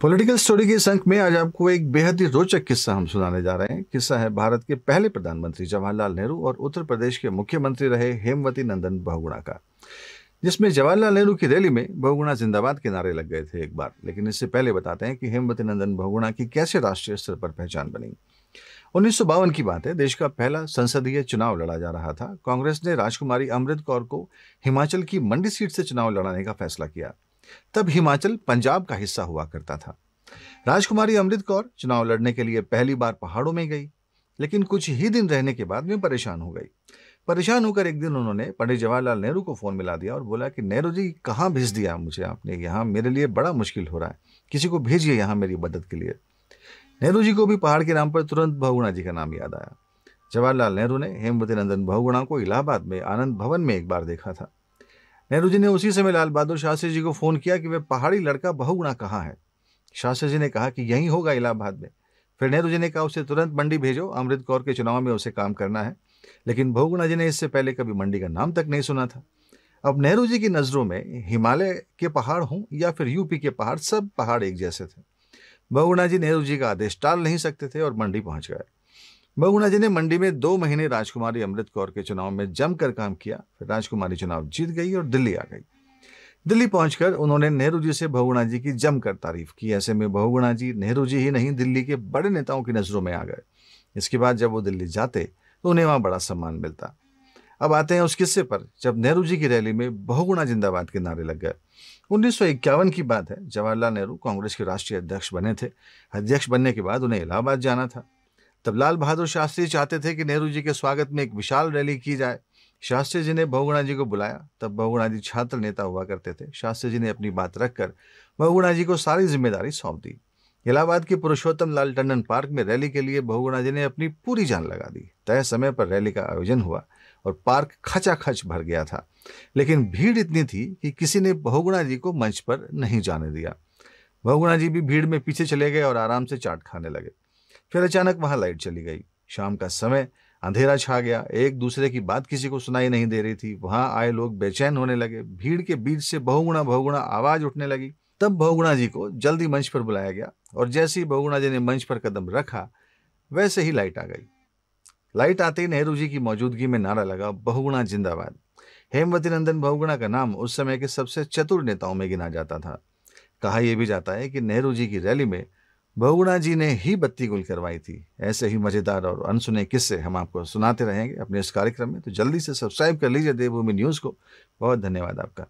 political story के संक में आज आपको एक बेहद ही रोचक किस्सा हम सुनाने जा रहे हैं किस्सा है भारत के पहले प्रधानमंत्री जवाहरलाल नेहरू और उत्तर प्रदेश के मुख्यमंत्री रहे हेमवती नंदन बहुगुणा का जिसमें जवाहरलाल नेहरू की रैली में बहुगुणा जिंदाबाद के नारे लग गए थे एक बार लेकिन इससे पहले बताते हैं कि हेमवती नंदन बहुगुणा की कैसे राष्ट्रीय स्तर पर पहचान बनी उन्नीस की बात है देश का पहला संसदीय चुनाव लड़ा जा रहा था कांग्रेस ने राजकुमारी अमृत कौर को हिमाचल की मंडी सीट से चुनाव लड़ाने का फैसला किया तब हिमाचल पंजाब का हिस्सा हुआ करता था राजकुमारी अमृत कौर चुनाव लड़ने के लिए पहली बार पहाड़ों में गई लेकिन कुछ ही दिन रहने के बाद में परेशान हो गई परेशान होकर एक दिन उन्होंने पंडित जवाहरलाल नेहरू को फ़ोन मिला दिया और बोला कि नेहरू जी कहाँ भेज दिया मुझे आपने यहाँ मेरे लिए बड़ा मुश्किल हो रहा है किसी को भेजिए यहाँ मेरी मदद के लिए नेहरू जी को भी पहाड़ के नाम पर तुरंत बहुगुणा जी का नाम याद आया जवाहरलाल नेहरू ने हेमवती नंदन बहुगुणा को इलाहाबाद में आनंद भवन में एक बार देखा था नेहरू जी ने उसी समय लाल बहादुर शास्त्री जी को फ़ोन किया कि वह पहाड़ी लड़का बहुगुणा कहाँ है शास्त्री जी ने कहा कि यहीं होगा इलाहाबाद में फिर नेहरू जी ने कहा उसे तुरंत मंडी भेजो अमृत कौर के चुनाव में उसे काम करना है लेकिन बहुगुणा जी ने इससे पहले कभी मंडी का नाम तक नहीं सुना था अब नेहरू जी की नज़रों में हिमालय के पहाड़ हों या फिर यूपी के पहाड़ सब पहाड़ एक जैसे थे बहुगुणा जी नेहरू जी का आदेश टाल नहीं सकते थे और मंडी पहुंच गए बहुगुणा जी ने मंडी में दो महीने राजकुमारी अमृत कौर के चुनाव में जमकर काम किया फिर राजकुमारी चुनाव जीत गई और दिल्ली आ गई दिल्ली पहुंचकर उन्होंने नेहरू जी से बहुगुणा जी की जमकर तारीफ की ऐसे में बहुगुणा जी नेहरू जी ही नहीं दिल्ली के बड़े नेताओं की नज़रों में आ गए इसके बाद जब वो दिल्ली जाते तो उन्हें वहां बड़ा सम्मान मिलता अब आते हैं उस किस्से पर जब नेहरू जी की रैली में बहुगुणा जिंदाबाद के नारे लग गए उन्नीस की बात है जवाहरलाल नेहरू कांग्रेस के राष्ट्रीय अध्यक्ष बने थे अध्यक्ष बनने के बाद उन्हें इलाहाबाद जाना था तब लाल बहादुर शास्त्री चाहते थे कि नेहरू जी के स्वागत में एक विशाल रैली की जाए शास्त्री जी ने बहुगुणा जी को बुलाया तब बहुगुणा जी छात्र नेता हुआ करते थे शास्त्री जी ने अपनी बात रखकर बहुगुणा जी को सारी जिम्मेदारी सौंप दी इलाहाबाद के पुरुषोत्तम लाल टंडन पार्क में रैली के लिए बहुगुणा जी ने अपनी पूरी जान लगा दी तय समय पर रैली का आयोजन हुआ और पार्क खचाखच भर गया था लेकिन भीड़ इतनी थी कि किसी ने बहुगुणा जी को मंच पर नहीं जाने दिया बहुगुणा जी भी भीड़ में पीछे चले गए और आराम से चाट खाने लगे फिर अचानक वहां लाइट चली गई शाम का समय अंधेरा छा गया एक दूसरे की बात किसी को सुनाई नहीं दे रही थी वहां आए लोग बेचैन होने लगे भीड़ के बीच से बहुगुणा बहुगुणा आवाज उठने लगी तब बहुगुणा जी को जल्दी मंच पर बुलाया गया और जैसे ही बहुगुणा जी ने मंच पर कदम रखा वैसे ही लाइट आ गई लाइट आते ही नेहरू जी की मौजूदगी में नारा लगा बहुगुणा जिंदाबाद हेमवती नंदन बहुगुणा का नाम उस समय के सबसे चतुर नेताओं में गिना जाता था कहा यह भी जाता है कि नेहरू जी की रैली में बहुगुणा जी ने ही बत्ती गुल करवाई थी ऐसे ही मज़ेदार और अनसुने किस्से हम आपको सुनाते रहेंगे अपने इस कार्यक्रम में तो जल्दी से सब्सक्राइब कर लीजिए देवभूमि न्यूज़ को बहुत धन्यवाद आपका